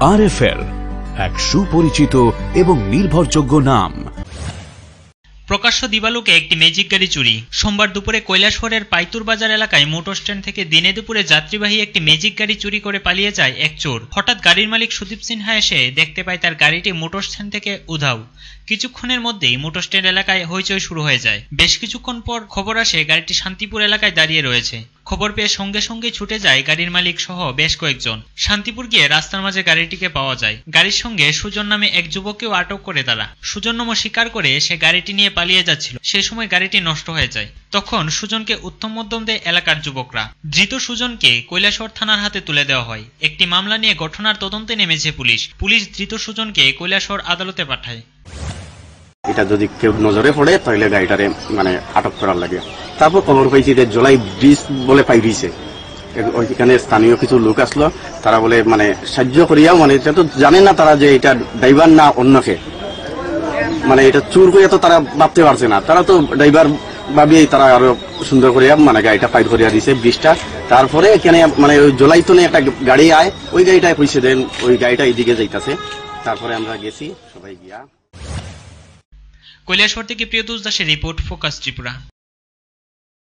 আর RFL এক সুপরিচিত এবং নির্ভরযোগ্য নাম প্রকাশ্য দিবালুকে একটি ম্যাজিক গাড়ি চুরি সোমবার দুপুরে কৈলাসহরের পাইতুর বাজার এলাকায় মোটর স্ট্যান্ড থেকে দিনে দুপুরে যাত্রীবাহী একটি ম্যাজিক গাড়ি চুরি করে পালিয়ে যায় এক চোর হঠাৎ গাড়ির মালিক সুদীপ সিনহা এসে দেখতে পায় তার গাড়িটি মোটর স্ট্যান্ড থেকে উধাও কিছুক্ষণের মধ্যেই মোটর স্ট্যান্ড এলাকায় হইচই শুরু হয়ে যায় বেশ কিছুক্ষণ পর খবর আসে গাড়িটি শান্তিপুর এলাকায় দাঁড়িয়ে রয়েছে খবর পেয়ে সঙ্গে সঙ্গে ছুটে যায় গাড়ির মালিক সহ বেশ কয়েকজন শান্তিপুর গিয়ে রাস্তার মাঝে গাড়িটিকে পাওয়া যায় গাড়ির সঙ্গে সুজন নামে এক যুবককেও আটক করে তারা সুজন্যম স্বীকার করে সে গাড়িটি নিয়ে পালিয়ে যাচ্ছিল সে সময় গাড়িটি নষ্ট হয়ে যায় তখন সুজনকে উত্তম মধ্যম দেয় এলাকার যুবকরা ধৃত সুজনকে কৈলাসর থানার হাতে তুলে দেওয়া হয় একটি মামলা নিয়ে ঘটনার তদন্তে নেমেছে পুলিশ পুলিশ ধৃত সুজনকে কৈলাসর আদালতে পাঠায় এটা যদি কেউ নজরে পড়ে তাহলে গাড়িটারে মানে আটক করার লাগে তারপর খবর পাইছি যে জলাই ব্রিজ বলে পাই দিয়েছে ওইখানে স্থানীয় কিছু লোক আসলো তারা বলে মানে সাহায্য করিয়াও মানে এটা তো জানে না তারা যে এটা ড্রাইভার না অন্যকে মানে এটা চুর করিয়া তো তারা ভাবতে পারছে না তারা তো ড্রাইভার ভাবিয়ে তারা আরো সুন্দর করিয়া মানে গাড়িটা পাইট করিয়া দিছে ব্রিজটা তারপরে এখানে মানে ওই জলাই তো একটা গাড়ি আয় ওই গাড়িটা পয়সা দেন ওই গাড়িটা এইদিকে যাইতাছে তারপরে আমরা গেছি সবাই গিয়া কৈলাসর থেকে প্রিয়তোষ দাসের রিপোর্ট ফোকাস ত্রিপুরা